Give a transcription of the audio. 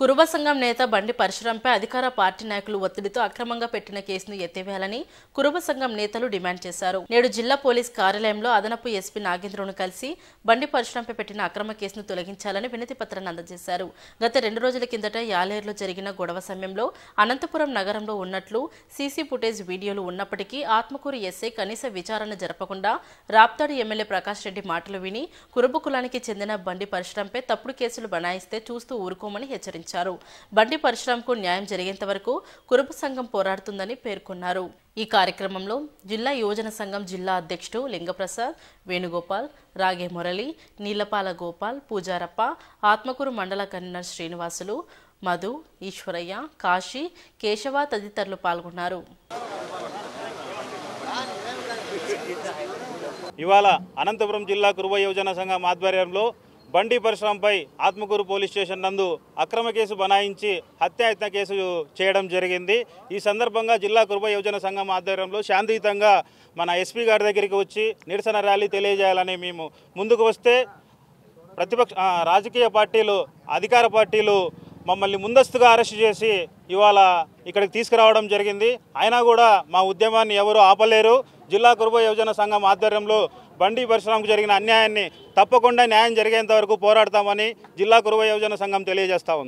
కురుబ సంఘం నేత బండి పరశురాంపై అధికార పార్టీ నాయకులు ఒత్తిడితో అక్రమంగా పెట్టిన కేసును ఎత్తివేయాలని కురుబ సంఘం నేతలు డిమాండ్ చేశారు నేడు జిల్లా పోలీస్ కార్యాలయంలో అదనపు ఎస్పీ నాగేంద్రును కలిసి బండి పరశురాంపై పెట్టిన అక్రమ కేసును తొలగించాలని వినతి పత్రాన్ని అందజేశారు గత రెండు రోజుల కిందట యాలేరులో జరిగిన గొడవ సమయంలో అనంతపురం నగరంలో ఉన్నట్లు సీసీ ఫుటేజ్ వీడియోలు ఉన్నప్పటికీ ఆత్మకూరు ఎస్ఐ కనీస విచారణ జరపకుండా రాప్తాడు ఎమ్మెల్యే ప్రకాష్ రెడ్డి మాటలు విని కురుబ కులానికి చెందిన బండి పరశురాంపై తప్పుడు కేసులు బనాయిస్తే చూస్తూ ఊరుకోమని హెచ్చరించారు పిలుపునిచ్చారు బండి పరిశ్రమకు న్యాయం జరిగేంత వరకు కురుపు సంఘం పోరాడుతుందని పేర్కొన్నారు ఈ కార్యక్రమంలో జిల్లా యువజన సంఘం జిల్లా అధ్యక్షుడు లింగప్రసాద్ వేణుగోపాల్ రాగే మురళి నీలపాల గోపాల్ పూజారప్ప ఆత్మకూరు మండల కన్వీనర్ శ్రీనివాసులు మధు ఈశ్వరయ్య కాశీ కేశవ తదితరులు పాల్గొన్నారు ఇవాళ అనంతపురం జిల్లా కురువ యువజన సంఘం ఆధ్వర్యంలో బండి పరిశ్రమపై ఆత్మకూరు పోలీస్ స్టేషన్ నందు అక్రమ కేసు బనాయించి హత్యాయత్న కేసు చేయడం జరిగింది ఈ సందర్భంగా జిల్లా కృప యోజన సంఘం ఆధ్వర్యంలో శాంతియుతంగా మన ఎస్పీ గారి దగ్గరికి వచ్చి నిరసన ర్యాలీ తెలియజేయాలని మేము ముందుకు వస్తే ప్రతిపక్ష రాజకీయ పార్టీలు అధికార పార్టీలు మమ్మల్ని ముందస్తుగా అరెస్ట్ చేసి ఇవాళ ఇక్కడికి తీసుకురావడం జరిగింది అయినా కూడా మా ఉద్యమాన్ని ఎవరూ ఆపలేరు జిల్లా కురుబ యోజన సంఘం ఆధ్వర్యంలో బండి పరిశ్రమకు జరిగిన అన్యాయాన్ని తప్పకుండా న్యాయం జరిగేంత వరకు పోరాడతామని జిల్లా కురుబ యోజన సంఘం తెలియజేస్తా ఉంది